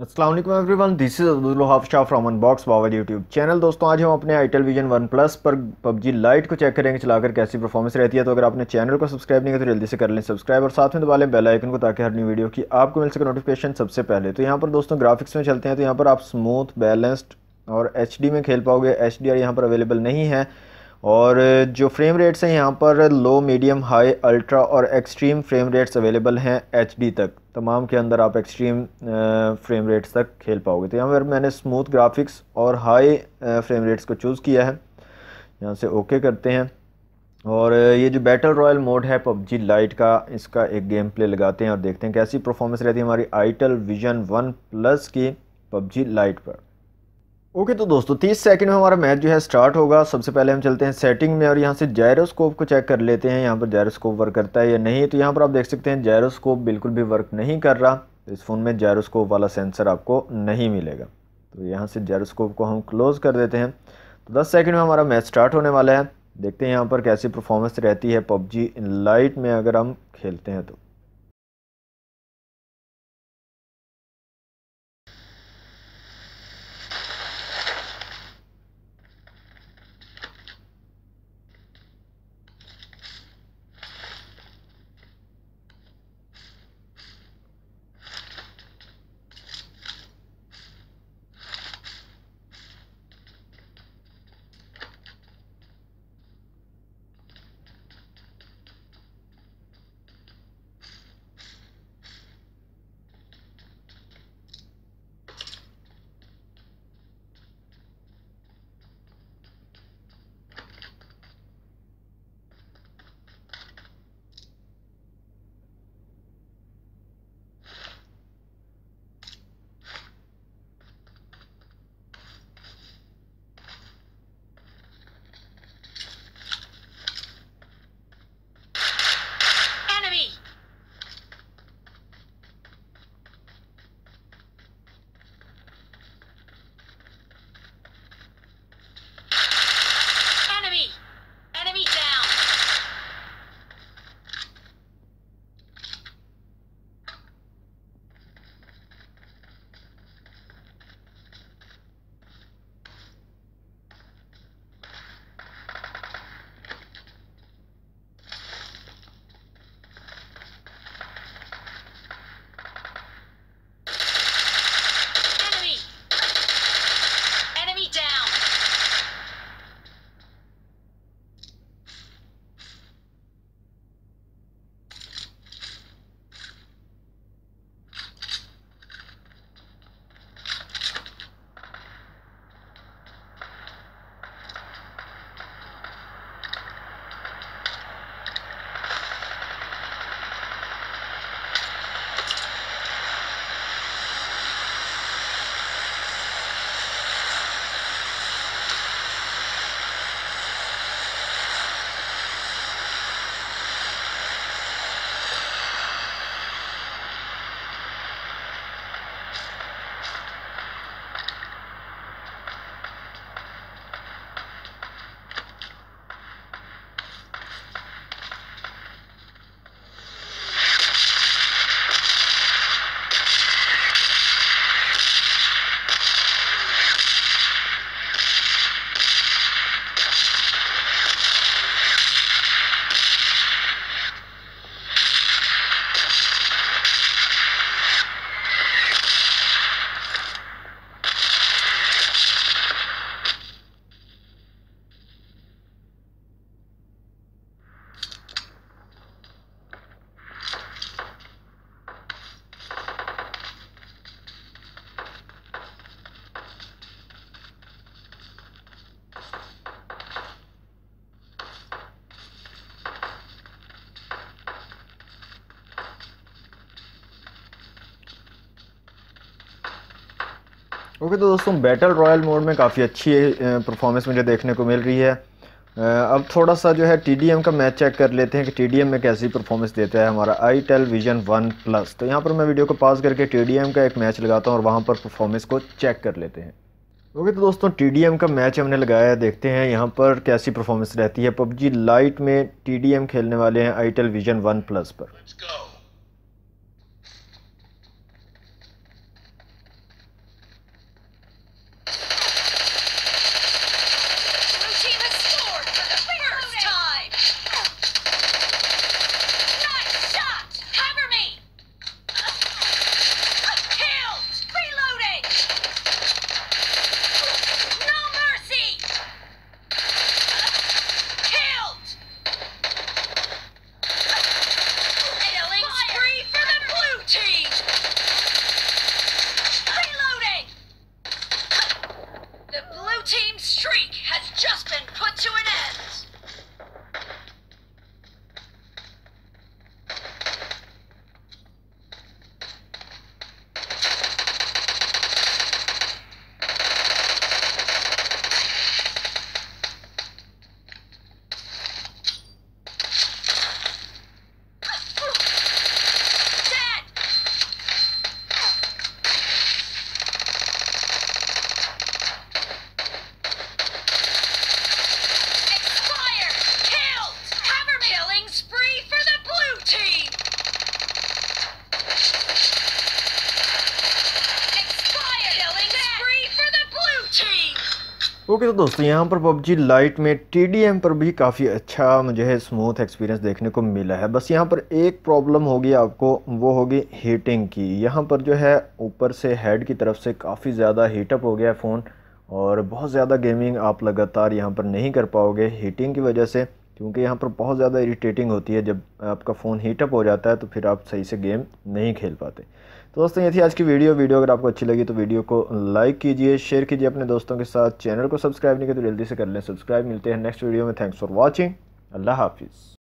Aslam every one this is Abdul Shah from unbox Baba YouTube channel दोस्तों आज हम अपने आई विजन वन प्लस पर पबजी लाइट को चेक करेंगे चलाकर कैसी परफॉर्मेंस रहती है तो अगर आपने चैनल को सब्सक्राइब नहीं किया तो जल्दी से कर लें सब्सक्राइब और साथ में दबा लें बेल आइकन को ताकि हर न्यू वीडियो की आपको मिल सके नोटिफिकेशन सबसे पहले तो यहाँ पर दोस्तों ग्राफिक्स में चलते हैं तो यहाँ पर आप स्मूथ बैलेंस्ड और एच में खेल पाओगे एच डी यहाँ पर अवेलेबल नहीं है और जो फ्रेम रेट्स हैं यहाँ पर लो मीडियम हाई अल्ट्रा और एक्सट्रीम फ्रेम रेट्स अवेलेबल हैं एच तक तमाम के अंदर आप एक्सट्रीम फ्रेम रेट्स तक खेल पाओगे तो यहाँ पर मैंने स्मूथ ग्राफिक्स और हाई फ्रेम रेट्स को चूज़ किया है यहाँ से ओके करते हैं और ये जो बैटल रॉयल मोड है पबजी लाइट का इसका एक गेम प्ले लगाते हैं और देखते हैं कैसी परफॉर्मेंस रहती है हमारी आइटल विजन वन प्लस की पबजी लाइट पर ओके okay, तो दोस्तों 30 सेकंड में हमारा मैच जो है स्टार्ट होगा सबसे पहले हम चलते हैं सेटिंग में और यहाँ से जायरोस्कोप को चेक कर लेते हैं यहाँ पर जायरोस्कोप वर्क करता है या नहीं तो यहाँ पर आप देख सकते हैं जायरोस्कोप बिल्कुल भी वर्क नहीं कर रहा तो इस फ़ोन में जायरोस्कोप वाला सेंसर आपको नहीं मिलेगा तो यहाँ से जायरोस्कोप को हम क्लोज़ कर देते हैं तो दस सेकेंड में हमारा मैच स्टार्ट होने वाला है देखते हैं यहाँ पर कैसी परफॉर्मेंस रहती है पबजी इन लाइट में अगर हम खेलते हैं तो ओके okay, तो दोस्तों बैटल रॉयल मोड में काफ़ी अच्छी परफॉर्मेंस मुझे देखने को मिल रही है अब थोड़ा सा जो है टीडीएम का मैच चेक कर लेते हैं कि टीडीएम में कैसी परफॉर्मेंस देता है हमारा itel vision one plus तो यहाँ पर मैं वीडियो को पास करके टीडीएम का एक मैच लगाता हूँ और वहाँ पर परफॉर्मेंस को चेक कर लेते हैं ओके okay, तो दोस्तों टी का मैच हमने लगाया है देखते हैं यहाँ पर कैसी परफॉर्मेंस रहती है पबजी लाइट में टी खेलने वाले हैं itel vision one plus पर ओके okay, तो दोस्तों यहाँ पर पबजी लाइट में टी पर भी काफ़ी अच्छा मुझे है स्मूथ एक्सपीरियंस देखने को मिला है बस यहाँ पर एक प्रॉब्लम होगी आपको वो होगी हीटिंग की यहाँ पर जो है ऊपर से हेड की तरफ से काफ़ी ज़्यादा हीटअप हो गया है फ़ोन और बहुत ज़्यादा गेमिंग आप लगातार यहाँ पर नहीं कर पाओगे हीटिंग की वजह से क्योंकि यहाँ पर बहुत ज़्यादा इरिटेटिंग होती है जब आपका फ़ोन हीटअप हो जाता है तो फिर आप सही से गेम नहीं खेल पाते तो दोस्तों ये थी आज की वीडियो वीडियो अगर आपको अच्छी लगी तो वीडियो को लाइक कीजिए शेयर कीजिए अपने दोस्तों के साथ चैनल को सब्सक्राइब नहीं किया तो जल्दी से कर लें सब्सक्राइब मिलते हैं नेक्स्ट वीडियो में थैंक्स फॉर वॉचिंग अल्लाह हाफिज़